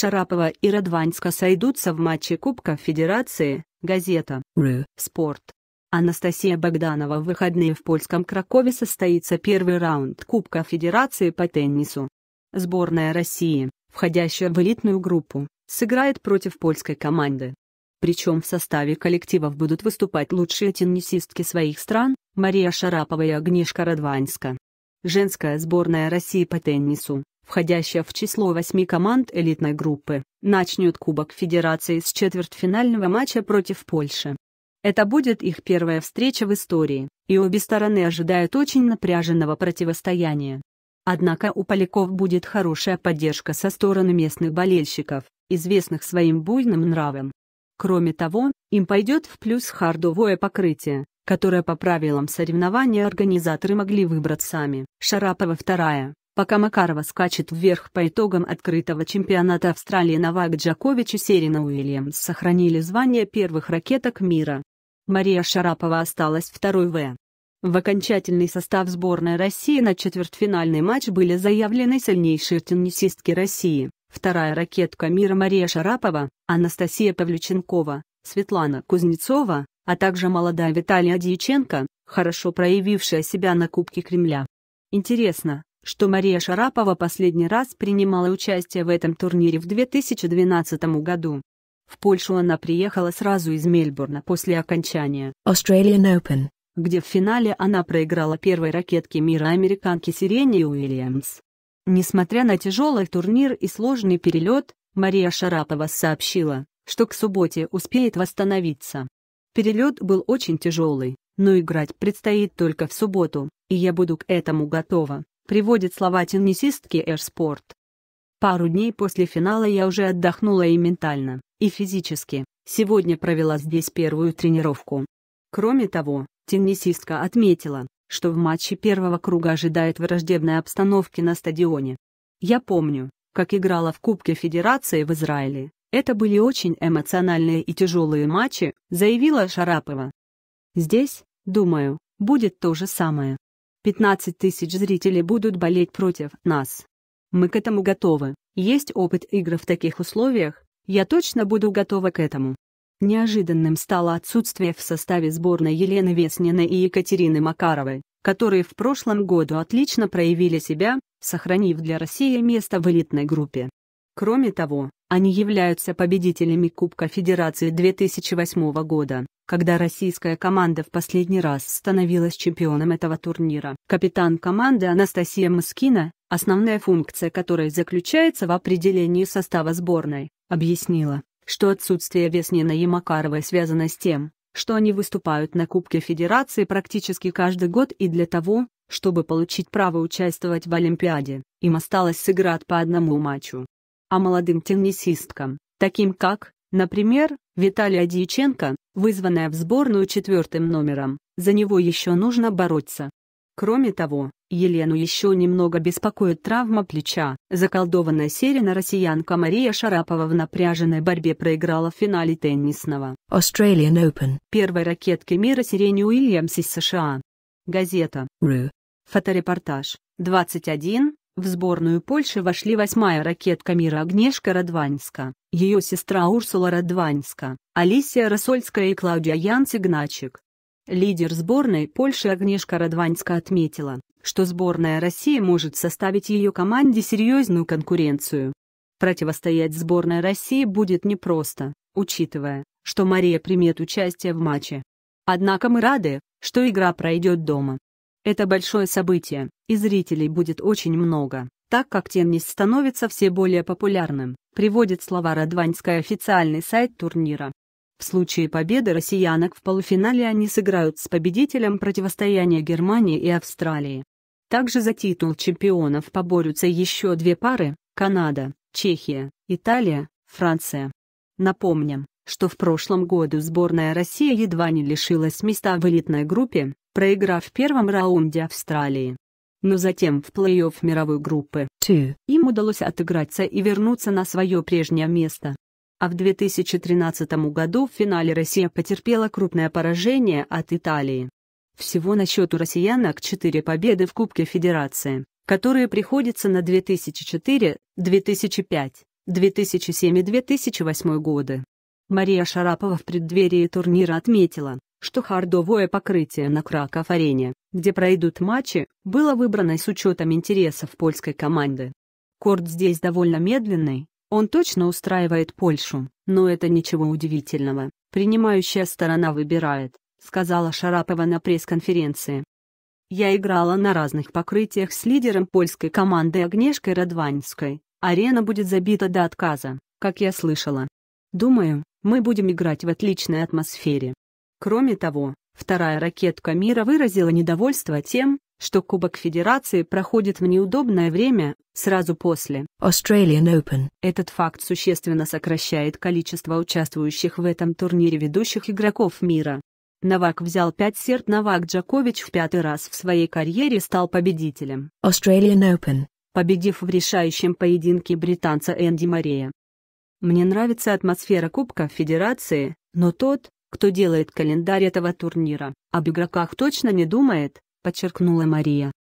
Шарапова и Радваньска сойдутся в матче Кубка Федерации, газета «Ру Спорт». Анастасия Богданова в выходные в польском Кракове состоится первый раунд Кубка Федерации по теннису. Сборная России, входящая в элитную группу, сыграет против польской команды. Причем в составе коллективов будут выступать лучшие теннисистки своих стран, Мария Шарапова и Агнешка Радваньска. Женская сборная России по теннису, входящая в число восьми команд элитной группы, начнет Кубок Федерации с четвертьфинального матча против Польши. Это будет их первая встреча в истории, и обе стороны ожидают очень напряженного противостояния. Однако у поляков будет хорошая поддержка со стороны местных болельщиков, известных своим буйным нравом. Кроме того, им пойдет в плюс хардовое покрытие, которое по правилам соревнования организаторы могли выбрать сами. Шарапова вторая. Пока Макарова скачет вверх по итогам открытого чемпионата Австралии Новак Джакович и Серина Уильямс сохранили звание первых ракеток мира. Мария Шарапова осталась второй В. В окончательный состав сборной России на четвертьфинальный матч были заявлены сильнейшие теннисистки России, вторая ракетка мира Мария Шарапова, Анастасия Павлюченкова, Светлана Кузнецова, а также молодая Виталия Дьяченко, хорошо проявившая себя на Кубке Кремля. Интересно, что Мария Шарапова последний раз принимала участие в этом турнире в 2012 году. В Польшу она приехала сразу из Мельбурна после окончания Australian Open, где в финале она проиграла первой ракетке мира американке Сирене Уильямс. Несмотря на тяжелый турнир и сложный перелет, Мария Шарапова сообщила, что к субботе успеет восстановиться. Перелет был очень тяжелый, но играть предстоит только в субботу, и я буду к этому готова приводит слова теннисистки Эрспорт. Пару дней после финала я уже отдохнула и ментально, и физически. Сегодня провела здесь первую тренировку. Кроме того, теннисистка отметила, что в матче первого круга ожидает враждебной обстановки на стадионе. Я помню, как играла в Кубке Федерации в Израиле. Это были очень эмоциональные и тяжелые матчи, заявила Шарапова. Здесь, думаю, будет то же самое. 15 тысяч зрителей будут болеть против нас. Мы к этому готовы. Есть опыт игр в таких условиях, я точно буду готова к этому. Неожиданным стало отсутствие в составе сборной Елены Весниной и Екатерины Макаровой, которые в прошлом году отлично проявили себя, сохранив для России место в элитной группе. Кроме того, они являются победителями Кубка Федерации 2008 года, когда российская команда в последний раз становилась чемпионом этого турнира. Капитан команды Анастасия Маскина, основная функция которой заключается в определении состава сборной, объяснила, что отсутствие Веснина и Макаровой связано с тем, что они выступают на Кубке Федерации практически каждый год и для того, чтобы получить право участвовать в Олимпиаде, им осталось сыграть по одному матчу а молодым теннисисткам, таким как, например, Виталия Дьяченко, вызванная в сборную четвертым номером, за него еще нужно бороться. Кроме того, Елену еще немного беспокоит травма плеча. Заколдованная серина россиянка Мария Шарапова в напряженной борьбе проиграла в финале теннисного Australian Open первой ракетки мира Сирене Уильямс из США. Газета. Ру. Фоторепортаж. 21 в сборную Польши вошли восьмая ракетка мира Агнешка Радваньска, ее сестра Урсула Радваньска, Алисия Рассольская и Клаудия Янц Лидер сборной Польши Агнешка Радваньска отметила, что сборная России может составить ее команде серьезную конкуренцию. Противостоять сборной России будет непросто, учитывая, что Мария примет участие в матче. Однако мы рады, что игра пройдет дома. Это большое событие, и зрителей будет очень много, так как теннис становится все более популярным, приводит слова Радваньская официальный сайт турнира. В случае победы россиянок в полуфинале они сыграют с победителем противостояния Германии и Австралии. Также за титул чемпионов поборются еще две пары – Канада, Чехия, Италия, Франция. Напомним, что в прошлом году сборная России едва не лишилась места в элитной группе, проиграв в первом раунде Австралии. Но затем в плей-офф мировой группы 2 им удалось отыграться и вернуться на свое прежнее место. А в 2013 году в финале Россия потерпела крупное поражение от Италии. Всего на счет у россиянок 4 победы в Кубке Федерации, которые приходятся на 2004, 2005, 2007 и 2008 годы. Мария Шарапова в преддверии турнира отметила, что хардовое покрытие на Краков-арене, где пройдут матчи, было выбрано с учетом интересов польской команды. Корт здесь довольно медленный, он точно устраивает Польшу, но это ничего удивительного, принимающая сторона выбирает, сказала Шарапова на пресс-конференции. Я играла на разных покрытиях с лидером польской команды Огнешкой Радваньской. арена будет забита до отказа, как я слышала. Думаю, мы будем играть в отличной атмосфере. Кроме того, вторая ракетка мира выразила недовольство тем, что Кубок Федерации проходит в неудобное время, сразу после Australian Open. Этот факт существенно сокращает количество участвующих в этом турнире ведущих игроков мира. Новак взял пять серт Новак Джокович в пятый раз в своей карьере стал победителем Australian Open, победив в решающем поединке британца Энди Морея. Мне нравится атмосфера Кубка Федерации, но тот, кто делает календарь этого турнира. Об игроках точно не думает, подчеркнула Мария.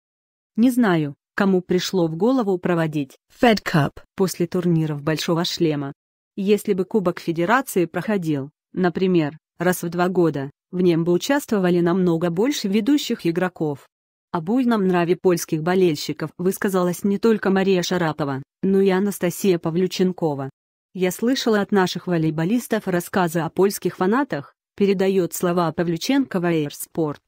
Не знаю, кому пришло в голову проводить Fed Cup после турниров Большого Шлема. Если бы Кубок Федерации проходил, например, раз в два года, в нем бы участвовали намного больше ведущих игроков. О буйном нраве польских болельщиков высказалась не только Мария Шарапова, но и Анастасия Павлюченкова. Я слышала от наших волейболистов рассказы о польских фанатах, передает слова Павлюченкова Airsport.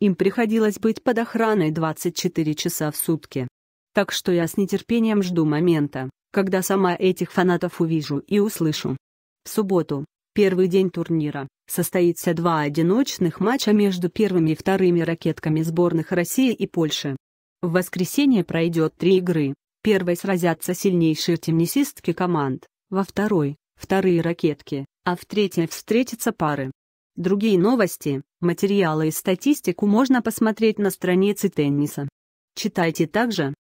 Им приходилось быть под охраной 24 часа в сутки. Так что я с нетерпением жду момента, когда сама этих фанатов увижу и услышу. В субботу, первый день турнира, состоится два одиночных матча между первыми и вторыми ракетками сборных России и Польши. В воскресенье пройдет три игры. Первой сразятся сильнейшие теннисистки команд, во второй – вторые ракетки а в третьей встретятся пары. Другие новости, материалы и статистику можно посмотреть на странице тенниса. Читайте также